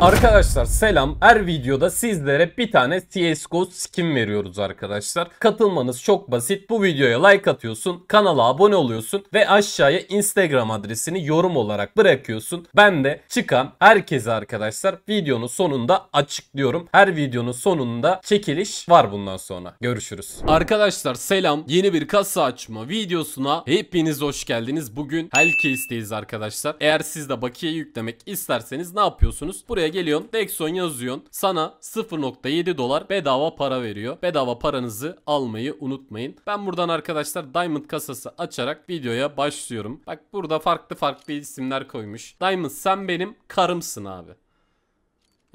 Arkadaşlar selam. Her videoda sizlere bir tane CSGO skin veriyoruz arkadaşlar. Katılmanız çok basit. Bu videoya like atıyorsun, kanala abone oluyorsun ve aşağıya Instagram adresini yorum olarak bırakıyorsun. Ben de çıkan herkese arkadaşlar videonun sonunda açıklıyorum. Her videonun sonunda çekiliş var bundan sonra. Görüşürüz. Arkadaşlar selam. Yeni bir kasa açma videosuna hepiniz hoş geldiniz. Bugün Helke isteyiz arkadaşlar. Eğer siz de bakiye yüklemek isterseniz ne yapıyorsunuz? Buraya Buraya geliyorsun Dexon yazıyorsun. Sana 0.7 dolar bedava para veriyor. Bedava paranızı almayı unutmayın. Ben buradan arkadaşlar Diamond kasası açarak videoya başlıyorum. Bak burada farklı farklı isimler koymuş. Diamond sen benim karımsın abi. Ya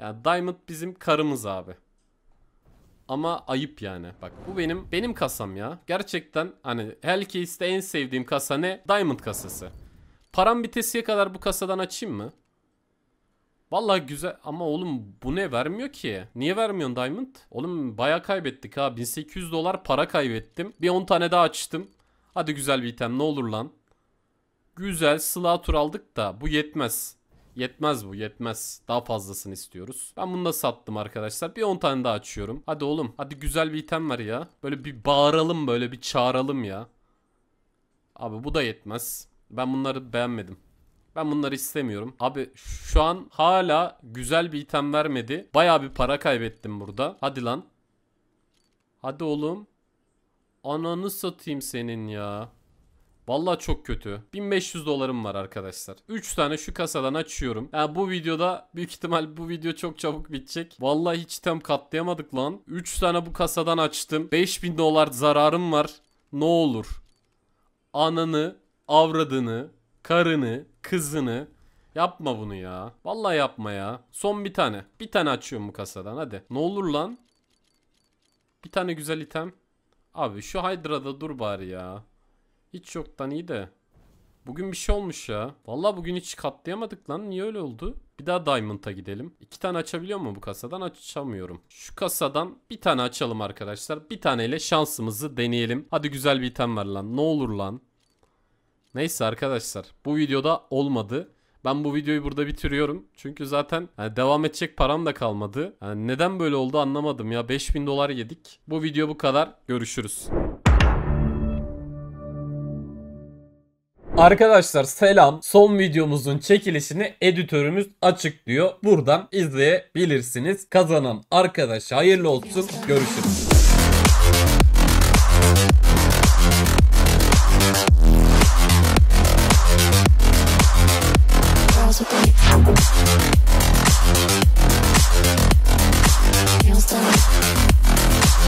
yani Diamond bizim karımız abi. Ama ayıp yani. Bak bu benim benim kasam ya. Gerçekten hani Hellcase'de en sevdiğim kasa ne? Diamond kasası. Param bitesiye kadar bu kasadan açayım mı? Vallahi güzel ama oğlum bu ne vermiyor ki? Niye vermiyorsun Diamond? Oğlum baya kaybettik ha. 1800 dolar para kaybettim. Bir 10 tane daha açtım. Hadi güzel bir item ne olur lan. Güzel tur aldık da bu yetmez. Yetmez bu yetmez. Daha fazlasını istiyoruz. Ben bunu da sattım arkadaşlar. Bir 10 tane daha açıyorum. Hadi oğlum hadi güzel bir item var ya. Böyle bir bağıralım böyle bir çağıralım ya. Abi bu da yetmez. Ben bunları beğenmedim. Ben bunları istemiyorum. Abi şu an hala güzel bir item vermedi. Baya bir para kaybettim burada. Hadi lan. Hadi oğlum. Ananı satayım senin ya. Valla çok kötü. 1500 dolarım var arkadaşlar. 3 tane şu kasadan açıyorum. Yani bu videoda büyük ihtimal bu video çok çabuk bitecek. Valla hiç tam katlayamadık lan. 3 tane bu kasadan açtım. 5000 dolar zararım var. Ne olur. Ananı, avradını, karını, kızını. Yapma bunu ya. Vallahi yapma ya. Son bir tane. Bir tane açıyorum bu kasadan hadi. Ne olur lan. Bir tane güzel item. Abi şu Hydra'da dur bari ya. Hiç yoktan iyi de. Bugün bir şey olmuş ya. Vallahi bugün hiç katlayamadık lan. Niye öyle oldu? Bir daha Diamond'a gidelim. İki tane açabiliyor mu bu kasadan? Açamıyorum. Şu kasadan bir tane açalım arkadaşlar. Bir taneyle şansımızı deneyelim. Hadi güzel bir item var lan. Ne olur lan. Neyse arkadaşlar bu videoda olmadı. Ben bu videoyu burada bitiriyorum. Çünkü zaten yani devam edecek param da kalmadı. Yani neden böyle oldu anlamadım ya. 5000 dolar yedik. Bu video bu kadar. Görüşürüz. Arkadaşlar selam. Son videomuzun çekilişini editörümüz açıklıyor. Buradan izleyebilirsiniz. Kazanan arkadaş hayırlı olsun. Görüşürüz.